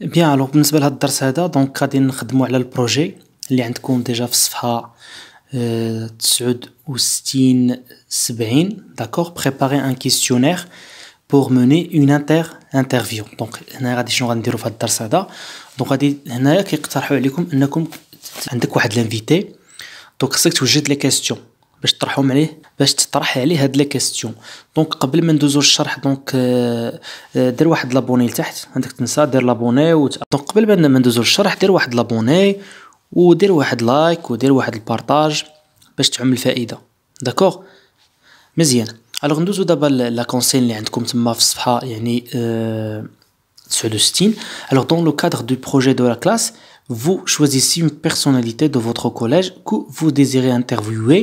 بيان الوغ بالنسبة لهاد الدرس هذا دونك غادي نخدمو على البروجي اللي عندكم ديجا في الصفحة آه, تسعود أه, ستين سبعين داكوغ بريباري ان كيستيونير بور موني اون انتر انترفيو دونك هنا غادي شنو غنديرو في هاد الدرس هذا دونك غادي هنايا كيقترحوا عليكم انكم عندك واحد لانفيتي دونك خصك توجد لي كاستيون باش تطرحهم عليه باش تطرح عليه هاد لي كيستيون دونك قبل ما ندوزو للشرح دونك آه، آه، دير واحد لابوني لتحت عندك تنسى دير لابوني وت... دونك قبل ما ندوزو للشرح دير واحد لابوني ودير واحد لايك ودير واحد البارطاج باش تعم الفائده داكوغ مزيان الوغ ندوزو دابا لا كونسين اللي عندكم تما في الصفحه يعني أه 69 الوغ دون لو كادر دو بروجي دو لا كلاس vous choisissez une personnalité de votre collège que vous désirez interviewer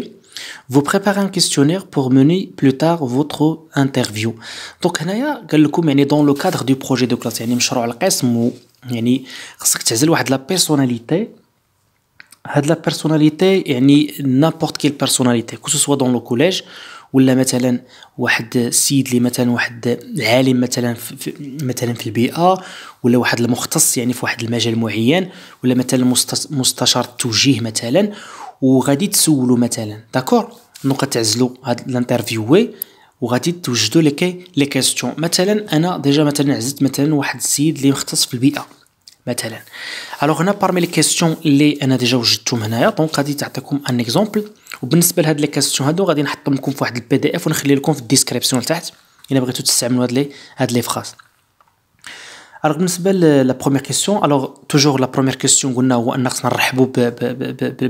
vous préparez un questionnaire pour mener plus tard votre interview donc هنايا قال لكم يعني دون لو كادر دو بروجي دو كلاس يعني مشروع القسم يعني خصك تعزل واحد لا بيرسوناليتي هاد لا بيرسوناليتي يعني نابورت كيل بيرسوناليتي كو سوا دون لو كوليج ولا مثلا واحد السيد اللي مثلا واحد عالم مثلا في مثلا في البيئه ولا واحد المختص يعني في واحد المجال معين ولا مثلا مستشار التوجيه مثلا وغادي تسولو مثلا داكور دونك تعزلو هاد الانترفيوي وغادي توجدوا كي لي كيستيون مثلا انا ديجا مثلا عزلت مثلا واحد السيد اللي مختص في البيئه مثلا الوغ هنا بارمي لي كيستيون اللي انا ديجا وجدتهم هنايا دونك غادي تعطيكم ان اكزومبل وبالنسبه لهاد لي كيستيون هادو غادي نحطهم لكم في واحد البي دي اف ونخلي لكم في الديسكريبسيون لتحت الا بغيتو تستعملوا هاد لي هاد لي فراس Alors, la première question, alors toujours la première question,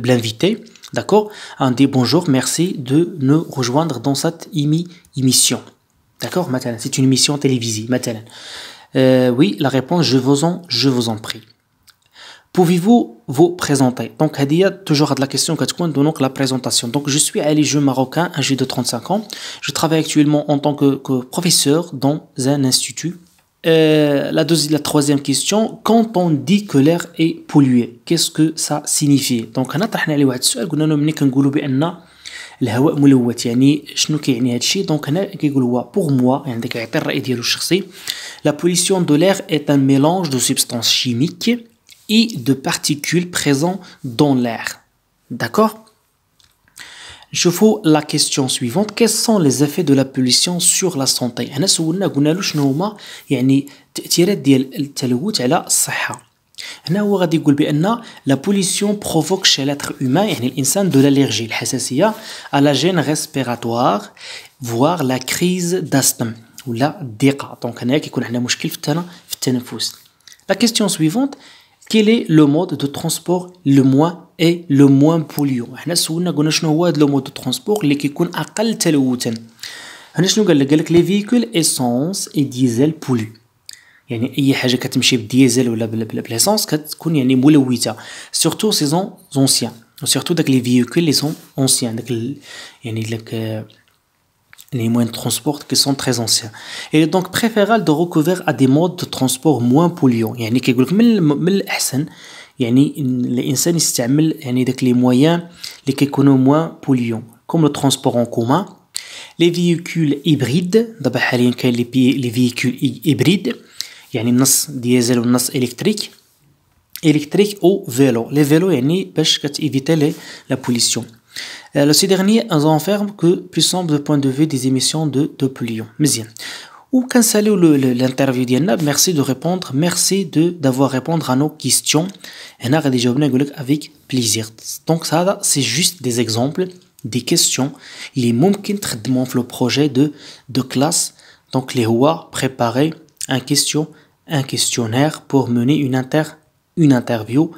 l'invité, d'accord On dit bonjour, merci de nous rejoindre dans cette émission. D'accord C'est une émission télévisée. Euh, oui, la réponse, je vous en, je vous en prie. Pouvez-vous vous présenter Donc, Hadia, toujours à la question que donc la présentation. Donc, je suis Ali je marocain, âgé de 35 ans. Je travaille actuellement en tant que, que professeur dans un institut euh, la deuxième, la troisième question, quand on dit que l'air est pollué, qu'est-ce que ça signifie Donc, on a que l'air est pollué, donc pour moi, la pollution de l'air est un mélange de substances chimiques et de particules présentes dans l'air, d'accord je vous la question suivante quels sont les effets de la pollution sur la santé هنا سولنا قلنا له شنو هما يعني التاثيرات ديال التلوث على الصحه هنا هو غادي يقول بان لا بوليسيون بروفوك شي لاتر هومان يعني الانسان دو لاليرجي الحساسيه على جين ريسبيراتوار فوار لا كريز داستم ولا الضيقه دونك هنا كيكون عندنا مشكل في التنفس لا كيستيون سويفونت quel est le mode de transport le moins et le moins polluant حنا سولنا قلنا شنو هو هذا لو مود دو ترونسبور اللي كيكون اقل تلوثا هنا شنو قال لك قال لك لي فيكول اسونس اي ديزل بولي يعني اي حاجه كتمشي بالديزل ولا بالاسونس كتكون يعني ملوثه سورتو سيزون زونسيان سورتو داك لي فيكول لي سون اونسيان داك يعني داك les moyens de transport qui sont très anciens. Il est donc préférable de recourir à des modes de transport moins polluants. يعني كيقول لك من من الاحسن يعني الانسان يستعمل يعني داك لي moyens qui كيكونوا moins polluants comme le transport en commun les véhicules hybrides دابا حاليا كاين les véhicules hybrides يعني نص ديزل ونص الكتريك électrique ou vélo. Les vélos, يعني باش كتيفيتي la pollution. Alors, euh, ces derniers ne que plus simple de point de vue des émissions de, de polluants. Mais bien. Ou quand le l'interview d'Yanna, merci de répondre, merci d'avoir répondu à nos questions. Yanna a déjà avec plaisir. Donc, ça, c'est juste des exemples, des questions. Il est possible de le projet de, de classe. Donc, les rois préparer un question, un questionnaire pour mener une, inter, une interview.